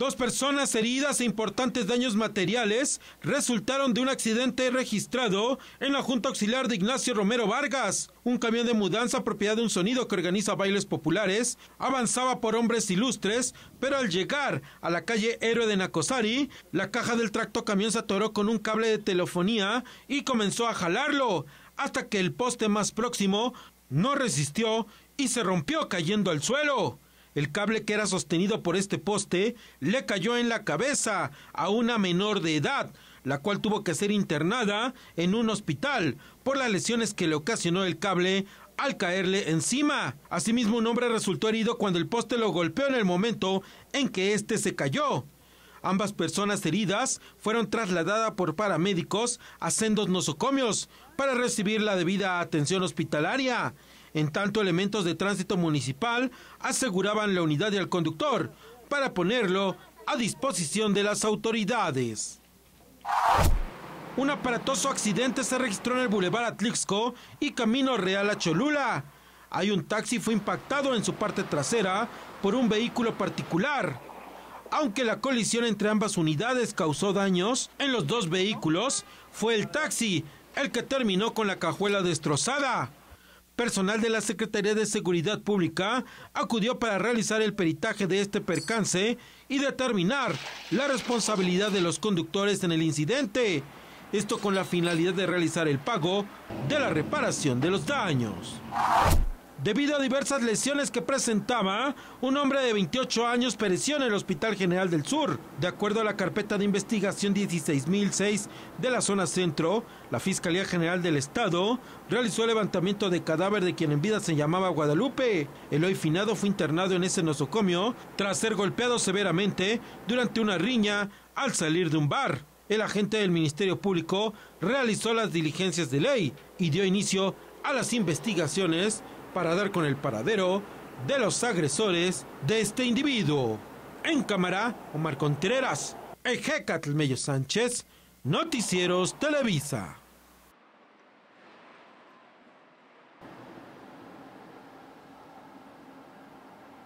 Dos personas heridas e importantes daños materiales resultaron de un accidente registrado en la Junta Auxiliar de Ignacio Romero Vargas. Un camión de mudanza propiedad de un sonido que organiza bailes populares avanzaba por hombres ilustres, pero al llegar a la calle Héroe de Nacosari, la caja del tracto camión se atoró con un cable de telefonía y comenzó a jalarlo, hasta que el poste más próximo no resistió y se rompió cayendo al suelo. El cable que era sostenido por este poste le cayó en la cabeza a una menor de edad, la cual tuvo que ser internada en un hospital por las lesiones que le ocasionó el cable al caerle encima. Asimismo, un hombre resultó herido cuando el poste lo golpeó en el momento en que éste se cayó. Ambas personas heridas fueron trasladadas por paramédicos a sendos nosocomios para recibir la debida atención hospitalaria. En tanto, elementos de tránsito municipal aseguraban la unidad del conductor para ponerlo a disposición de las autoridades. Un aparatoso accidente se registró en el bulevar Atlixco y Camino Real a Cholula. Hay un taxi fue impactado en su parte trasera por un vehículo particular. Aunque la colisión entre ambas unidades causó daños en los dos vehículos, fue el taxi el que terminó con la cajuela destrozada personal de la Secretaría de Seguridad Pública acudió para realizar el peritaje de este percance y determinar la responsabilidad de los conductores en el incidente. Esto con la finalidad de realizar el pago de la reparación de los daños. Debido a diversas lesiones que presentaba, un hombre de 28 años pereció en el Hospital General del Sur. De acuerdo a la carpeta de investigación 16006 de la zona centro, la Fiscalía General del Estado realizó el levantamiento de cadáver de quien en vida se llamaba Guadalupe. El hoy finado fue internado en ese nosocomio tras ser golpeado severamente durante una riña al salir de un bar. El agente del Ministerio Público realizó las diligencias de ley y dio inicio a a las investigaciones para dar con el paradero de los agresores de este individuo. En cámara, Omar Contreras, Ejecatl Mello Sánchez, Noticieros Televisa.